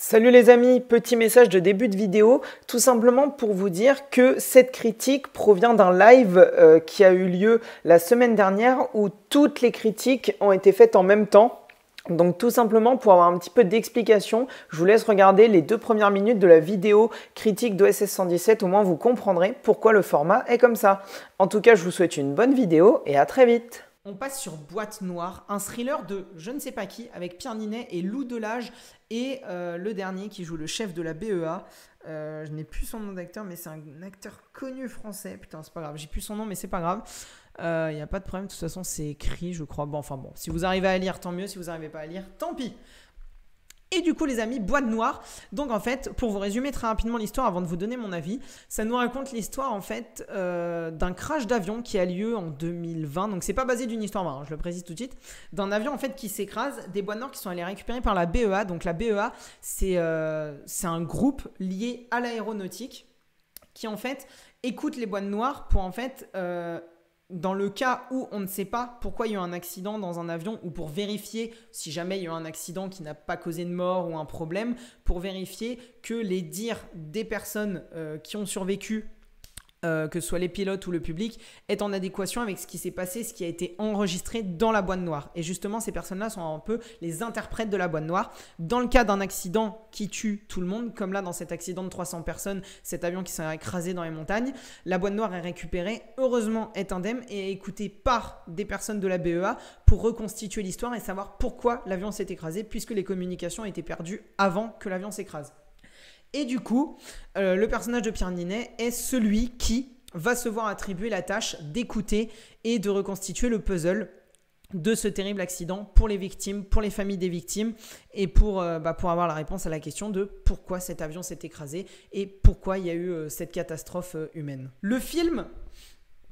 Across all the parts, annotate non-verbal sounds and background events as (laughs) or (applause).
Salut les amis, petit message de début de vidéo, tout simplement pour vous dire que cette critique provient d'un live euh, qui a eu lieu la semaine dernière où toutes les critiques ont été faites en même temps. Donc tout simplement pour avoir un petit peu d'explication, je vous laisse regarder les deux premières minutes de la vidéo critique d'OSS 117, au moins vous comprendrez pourquoi le format est comme ça. En tout cas, je vous souhaite une bonne vidéo et à très vite on passe sur Boîte Noire, un thriller de je ne sais pas qui, avec Pierre Ninet et Lou Delage, et euh, le dernier qui joue le chef de la BEA. Euh, je n'ai plus son nom d'acteur, mais c'est un acteur connu français. Putain, c'est pas grave, j'ai plus son nom, mais c'est pas grave. Il euh, n'y a pas de problème, de toute façon, c'est écrit, je crois. Bon, enfin bon, si vous arrivez à lire, tant mieux. Si vous n'arrivez pas à lire, tant pis. Et du coup, les amis, boîte noire. Donc, en fait, pour vous résumer très rapidement l'histoire avant de vous donner mon avis, ça nous raconte l'histoire en fait euh, d'un crash d'avion qui a lieu en 2020. Donc, c'est pas basé d'une histoire hein, je le précise tout de suite. D'un avion en fait qui s'écrase, des boîtes noires qui sont allées récupérer par la BEA. Donc, la BEA, euh, c'est un groupe lié à l'aéronautique qui en fait écoute les boîtes noires pour en fait euh, dans le cas où on ne sait pas pourquoi il y a eu un accident dans un avion ou pour vérifier si jamais il y a eu un accident qui n'a pas causé de mort ou un problème, pour vérifier que les dires des personnes euh, qui ont survécu euh, que ce soit les pilotes ou le public, est en adéquation avec ce qui s'est passé, ce qui a été enregistré dans la boîte noire. Et justement, ces personnes-là sont un peu les interprètes de la boîte noire. Dans le cas d'un accident qui tue tout le monde, comme là dans cet accident de 300 personnes, cet avion qui s'est écrasé dans les montagnes, la boîte noire est récupérée, heureusement est indemne et écoutée par des personnes de la BEA pour reconstituer l'histoire et savoir pourquoi l'avion s'est écrasé, puisque les communications étaient perdues avant que l'avion s'écrase. Et du coup, euh, le personnage de Pierre Ninet est celui qui va se voir attribuer la tâche d'écouter et de reconstituer le puzzle de ce terrible accident pour les victimes, pour les familles des victimes et pour, euh, bah, pour avoir la réponse à la question de pourquoi cet avion s'est écrasé et pourquoi il y a eu euh, cette catastrophe humaine. Le film,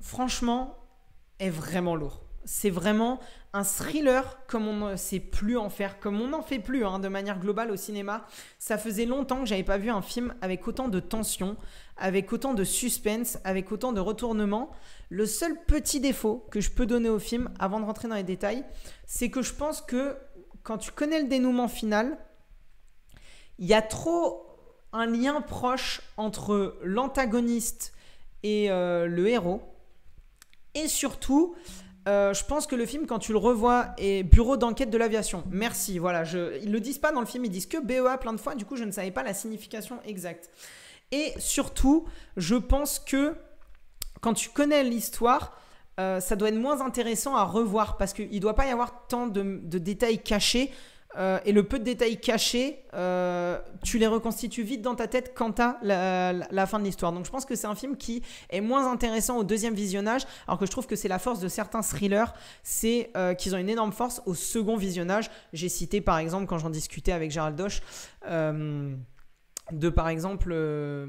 franchement, est vraiment lourd. C'est vraiment un thriller comme on ne sait plus en faire, comme on n'en fait plus hein, de manière globale au cinéma. Ça faisait longtemps que j'avais pas vu un film avec autant de tension, avec autant de suspense, avec autant de retournements. Le seul petit défaut que je peux donner au film, avant de rentrer dans les détails, c'est que je pense que quand tu connais le dénouement final, il y a trop un lien proche entre l'antagoniste et euh, le héros. Et surtout, euh, je pense que le film, quand tu le revois, est Bureau d'enquête de l'aviation. Merci, voilà. Je... Ils le disent pas dans le film, ils disent que BEA plein de fois. Du coup, je ne savais pas la signification exacte. Et surtout, je pense que quand tu connais l'histoire, euh, ça doit être moins intéressant à revoir parce qu'il ne doit pas y avoir tant de, de détails cachés euh, et le peu de détails cachés, euh, tu les reconstitues vite dans ta tête quand t'as la, la, fin de l'histoire. Donc je pense que c'est un film qui est moins intéressant au deuxième visionnage, alors que je trouve que c'est la force de certains thrillers, c'est euh, qu'ils ont une énorme force au second visionnage. J'ai cité par exemple quand j'en discutais avec Gérald Doche de par exemple euh,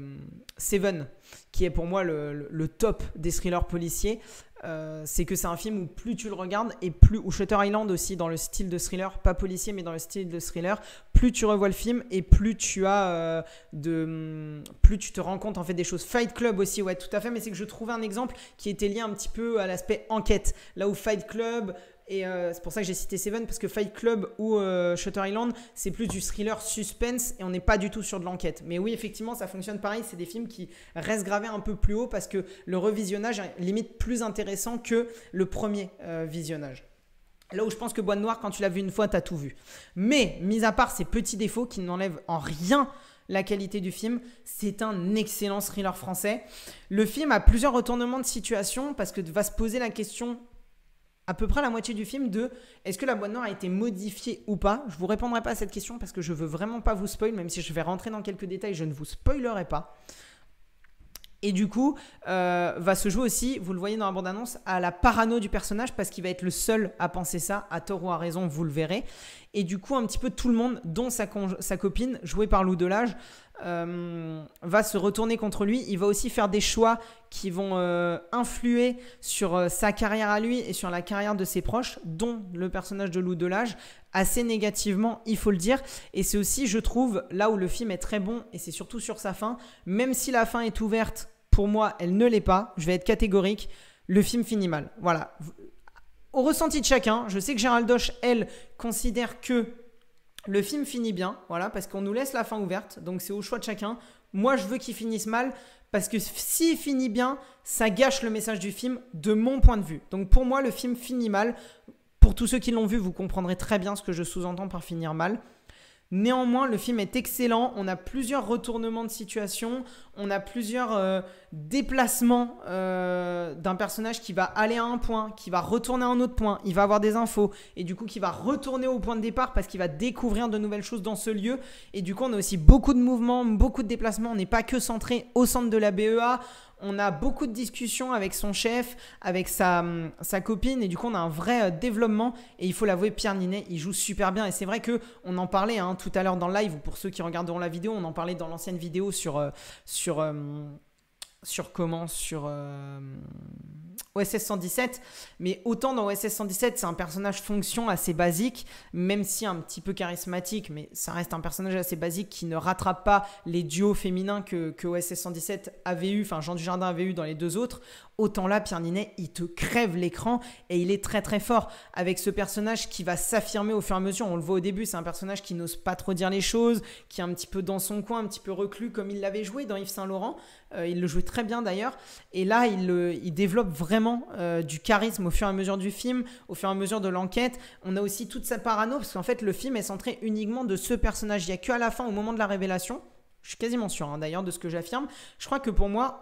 Seven, qui est pour moi le, top des thrillers policiers. Euh, c'est que c'est un film où plus tu le regardes et plus ou Shutter Island aussi dans le style de thriller, pas policier mais dans le style de thriller, plus tu revois le film et plus tu as euh, de mm, plus tu te rends compte en fait des choses. Fight Club aussi, ouais, tout à fait, mais c'est que je trouvais un exemple qui était lié un petit peu à l'aspect enquête, là où Fight Club et euh, c'est pour ça que j'ai cité Seven, parce que Fight Club ou euh, Shutter Island, c'est plus du thriller suspense et on n'est pas du tout sur de l'enquête. Mais oui, effectivement, ça fonctionne pareil. C'est des films qui restent gravés un peu plus haut parce que le revisionnage est limite plus intéressant que le premier euh, visionnage. Là où je pense que Bois de Noir, quand tu l'as vu une fois, t'as tout vu. Mais, mis à part ces petits défauts qui n'enlèvent en rien la qualité du film. C'est un excellent thriller français. Le film a plusieurs retournements de situation parce que tu va se poser la question à peu près la moitié du film de est-ce que la boîte noire a été modifiée ou pas Je vous répondrai pas à cette question parce que je veux vraiment pas vous spoiler, même si je vais rentrer dans quelques détails, je ne vous spoilerai pas. Et du coup, euh, va se jouer aussi, vous le voyez dans la bande-annonce, à la parano du personnage parce qu'il va être le seul à penser ça, à tort ou à raison, vous le verrez. Et du coup, un petit peu tout le monde, dont sa, copine, jouée par Lou Delage, euh, va se retourner contre lui. Il va aussi faire des choix qui vont euh, influer sur euh, sa carrière à lui et sur la carrière de ses proches, dont le personnage de Lou Delage, assez négativement, il faut le dire. Et c'est aussi, je trouve, là où le film est très bon, et c'est surtout sur sa fin, même si la fin est ouverte, pour moi, elle ne l'est pas, je vais être catégorique, le film finit mal. Voilà au ressenti de chacun, je sais que Gérald Doche, elle, considère que le film finit bien, voilà, parce qu'on nous laisse la fin ouverte, donc c'est au choix de chacun. Moi, je veux qu'il finisse mal, parce que s'il finit bien, ça gâche le message du film de mon point de vue. Donc pour moi, le film finit mal. Pour tous ceux qui l'ont vu, vous comprendrez très bien ce que je sous-entends par finir mal. Néanmoins, le film est excellent. On a plusieurs retournements de situation. On a plusieurs euh, déplacements euh, d'un personnage qui va aller à un point, qui va retourner à un autre point. Il va avoir des infos et du coup qui va retourner au point de départ parce qu'il va découvrir de nouvelles choses dans ce lieu. Et du coup, on a aussi beaucoup de mouvements, beaucoup de déplacements. On n'est pas que centré au centre de la BEA on a beaucoup de discussions avec son chef, avec sa, hum, copine, et du coup on a un vrai euh, développement. Et il faut l'avouer, Pierre Ninet, il joue super bien. Et c'est vrai que on en parlait hein, tout à l'heure dans le live, ou pour ceux qui regarderont la vidéo, on en parlait dans l'ancienne vidéo sur... Euh, sur hum, sur comment sur euh, OSS 117 mais autant dans OSS 117 c'est un personnage fonction assez basique même si un petit peu charismatique mais ça reste un personnage assez basique qui ne rattrape pas les duos féminins que, que OSS 117 avait eu enfin Jean Dujardin avait eu dans les deux autres autant là Pierre Ninet il te crève l'écran et il est très très fort avec ce personnage qui va s'affirmer au fur et à mesure on le voit au début c'est un personnage qui n'ose pas trop dire les choses qui est un petit peu dans son coin un petit peu reclus comme il l'avait joué dans Yves Saint Laurent euh, il le joue très bien d'ailleurs. Et là, il, il développe vraiment euh, du charisme au fur et à mesure du film, au fur et à mesure de l'enquête. On a aussi toute sa parano, parce qu'en fait, le film est centré uniquement de ce personnage. Il n'y a que à la fin, au moment de la révélation. Je suis quasiment sûr hein, d'ailleurs de ce que j'affirme. Je crois que pour moi,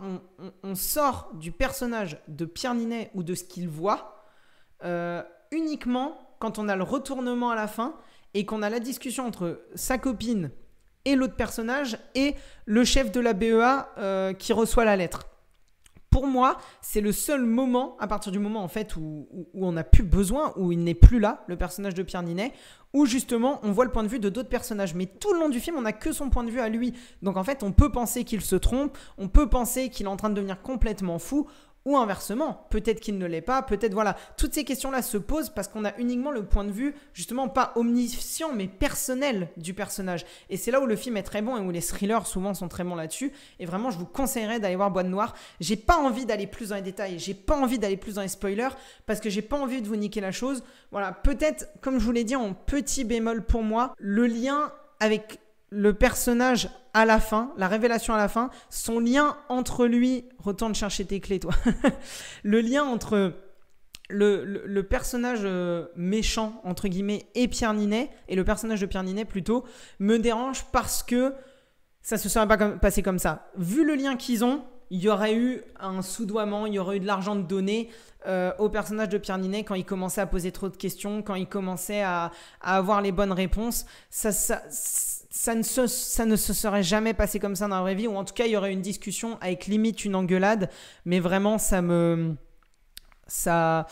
on, sort du personnage de Pierre Ninet ou de ce qu'il voit euh, uniquement quand on a le retournement à la fin et qu'on a la discussion entre sa copine et l'autre personnage et le chef de la BEA euh, qui reçoit la lettre. Pour moi, c'est le seul moment, à partir du moment en fait où, on n'a plus besoin, où il n'est plus là, le personnage de Pierre Ninet, où justement on voit le point de vue de d'autres personnages. Mais tout le long du film, on n'a que son point de vue à lui. Donc en fait, on peut penser qu'il se trompe, on peut penser qu'il est en train de devenir complètement fou. Ou inversement, peut-être qu'il ne l'est pas, peut-être voilà. Toutes ces questions-là se posent parce qu'on a uniquement le point de vue, justement pas omniscient, mais personnel du personnage. Et c'est là où le film est très bon et où les thrillers souvent sont très bons là-dessus. Et vraiment, je vous conseillerais d'aller voir Bois de J'ai pas envie d'aller plus dans les détails, j'ai pas envie d'aller plus dans les spoilers parce que j'ai pas envie de vous niquer la chose. Voilà, peut-être, comme je vous l'ai dit, en petit bémol pour moi, le lien avec le personnage à la fin, la révélation à la fin, son lien entre lui, retourne chercher tes clés toi, (laughs) le lien entre le, personnage euh, méchant, entre guillemets, et Pierre Ninet, et le personnage de Pierre Ninet plutôt, me dérange parce que ça se serait pas passé comme ça. Vu le lien qu'ils ont, il y aurait eu un soudoiement, il y aurait eu de l'argent de donné euh, au personnage de Pierre Ninet quand il commençait à poser trop de questions, quand il commençait à, avoir les bonnes réponses. Ça, ça, ne se, ça ne se serait jamais passé comme ça dans la vraie vie, ou en tout cas, il y aurait une discussion avec limite une engueulade, mais vraiment, ça me. Ça.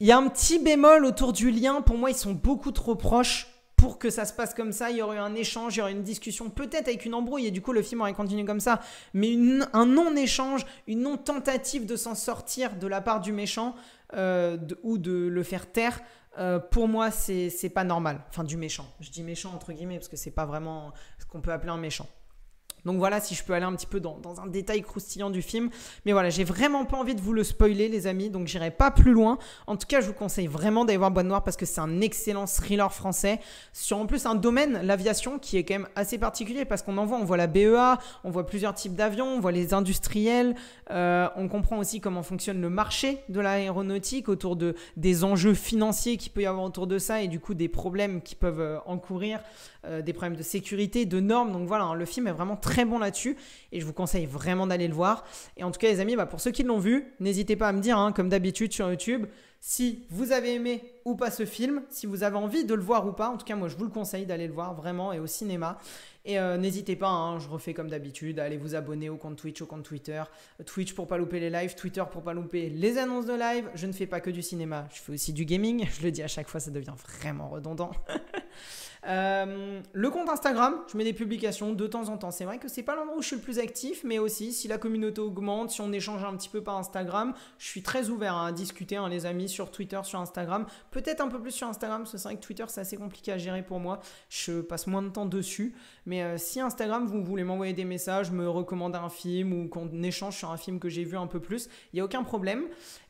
Il y a un petit bémol autour du lien. Pour moi, ils sont beaucoup trop proches pour que ça se passe comme ça, il y aurait un échange, il y aurait une discussion, peut-être avec une embrouille, et du coup le film aurait continué comme ça, mais un non-échange, une non-tentative de s'en sortir de la part du méchant euh, ou de le faire taire. Euh, pour moi, c'est pas normal. Enfin, du méchant. Je dis méchant entre guillemets parce que c'est pas vraiment ce qu'on peut appeler un méchant. Donc voilà, si je peux aller un petit peu dans, un détail croustillant du film. Mais voilà, j'ai vraiment pas envie de vous le spoiler, les amis, donc j'irai pas plus loin. En tout cas, je vous conseille vraiment d'aller voir Boîte Noire parce que c'est un excellent thriller français sur en plus un domaine, l'aviation, qui est quand même assez particulier parce qu'on en voit, on voit la BEA, on voit plusieurs types d'avions, on voit les industriels, euh, on comprend aussi comment fonctionne le marché de l'aéronautique autour de, des enjeux financiers qu'il peut y avoir autour de ça et du coup des problèmes qui peuvent euh, encourir, euh, des problèmes de sécurité, de normes. Donc voilà, hein, le film est vraiment très très bon là-dessus et je vous conseille vraiment d'aller le voir. Et en tout cas, les amis, bah, pour ceux qui l'ont vu, n'hésitez pas à me dire, hein, comme d'habitude sur YouTube, si vous avez aimé ou pas ce film, si vous avez envie de le voir ou pas. En tout cas, moi, je vous le conseille d'aller le voir vraiment et au cinéma. Et euh, n'hésitez pas, hein, je refais comme d'habitude, allez vous abonner au compte Twitch, au compte Twitter, Twitch pour pas louper les lives, Twitter pour pas louper les annonces de live. Je ne fais pas que du cinéma, je fais aussi du gaming. (laughs) Je le dis à chaque fois, ça devient vraiment redondant. (laughs) Euh, le compte Instagram, je mets des publications de temps en temps. C'est vrai que c'est pas l'endroit où je suis le plus actif, mais aussi si la communauté augmente, si on échange un petit peu par Instagram, je suis très ouvert hein, à discuter, hein, les amis, sur Twitter, sur Instagram. Peut-être un peu plus sur Instagram, ce que c'est vrai que Twitter c'est assez compliqué à gérer pour moi. Je passe moins de temps dessus. Mais euh, si Instagram, vous voulez m'envoyer des messages, me recommander un film ou qu'on échange sur un film que j'ai vu un peu plus, il n'y a aucun problème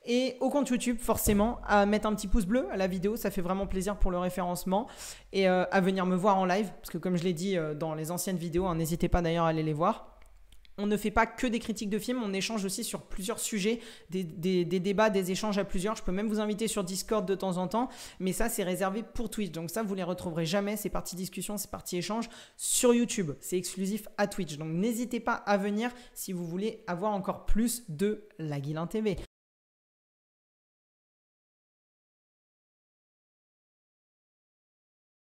et au compte YouTube forcément à mettre un petit pouce bleu à la vidéo, ça fait vraiment plaisir pour le référencement et euh, à venir me voir en live parce que comme je l'ai dit euh, dans les anciennes vidéos, hein, n'hésitez pas d'ailleurs à aller les voir. On ne fait pas que des critiques de films, on échange aussi sur plusieurs sujets, des, débats, des échanges à plusieurs. Je peux même vous inviter sur Discord de temps en temps, mais ça c'est réservé pour Twitch. Donc ça vous les retrouverez jamais, ces parties discussion, ces parties échange sur YouTube. C'est exclusif à Twitch. Donc n'hésitez pas à venir si vous voulez avoir encore plus de la Guilin TV.